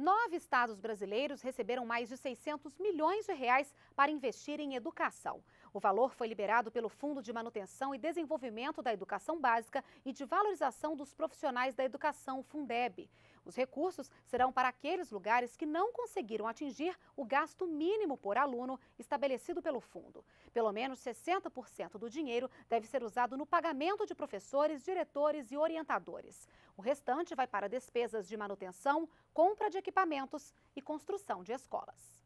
Nove estados brasileiros receberam mais de 600 milhões de reais para investir em educação. O valor foi liberado pelo Fundo de Manutenção e Desenvolvimento da Educação Básica e de Valorização dos Profissionais da Educação, Fundeb. Os recursos serão para aqueles lugares que não conseguiram atingir o gasto mínimo por aluno estabelecido pelo fundo. Pelo menos 60% do dinheiro deve ser usado no pagamento de professores, diretores e orientadores. O restante vai para despesas de manutenção, compra de equipamentos e construção de escolas.